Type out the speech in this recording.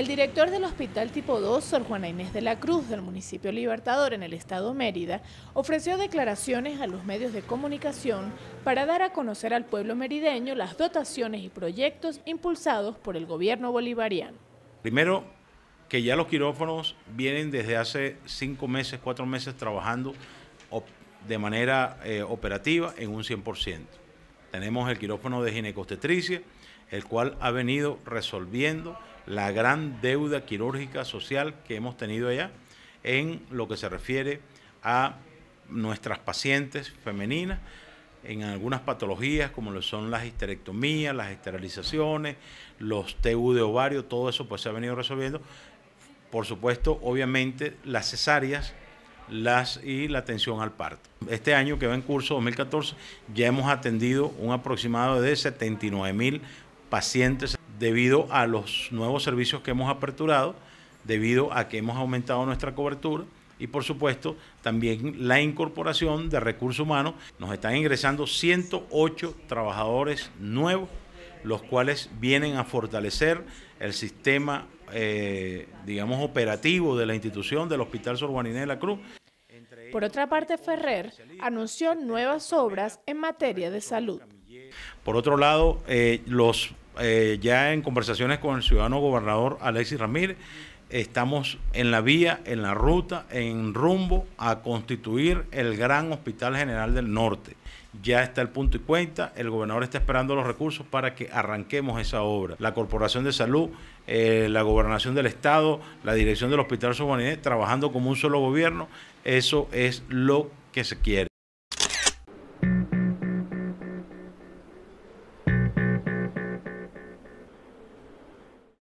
El director del Hospital Tipo 2, Sor Juana Inés de la Cruz, del municipio Libertador, en el estado Mérida, ofreció declaraciones a los medios de comunicación para dar a conocer al pueblo merideño las dotaciones y proyectos impulsados por el gobierno bolivariano. Primero, que ya los quirófanos vienen desde hace cinco meses, cuatro meses trabajando de manera eh, operativa en un 100%. Tenemos el quirófano de ginecostetricia, el cual ha venido resolviendo la gran deuda quirúrgica social que hemos tenido allá en lo que se refiere a nuestras pacientes femeninas en algunas patologías como lo son las histerectomías, las esterilizaciones, los TU de ovario, todo eso pues se ha venido resolviendo. Por supuesto, obviamente las cesáreas las y la atención al parto. Este año que va en curso 2014 ya hemos atendido un aproximado de 79 mil pacientes debido a los nuevos servicios que hemos aperturado, debido a que hemos aumentado nuestra cobertura y por supuesto también la incorporación de recursos humanos. Nos están ingresando 108 trabajadores nuevos, los cuales vienen a fortalecer el sistema, eh, digamos, operativo de la institución del Hospital Sor Inés de la Cruz. Por otra parte, Ferrer anunció nuevas obras en materia de salud. Por otro lado, eh, los eh, ya en conversaciones con el ciudadano gobernador Alexis Ramírez, estamos en la vía, en la ruta, en rumbo a constituir el gran Hospital General del Norte. Ya está el punto y cuenta, el gobernador está esperando los recursos para que arranquemos esa obra. La Corporación de Salud, eh, la Gobernación del Estado, la Dirección del Hospital Subhumanidad, trabajando como un solo gobierno, eso es lo que se quiere.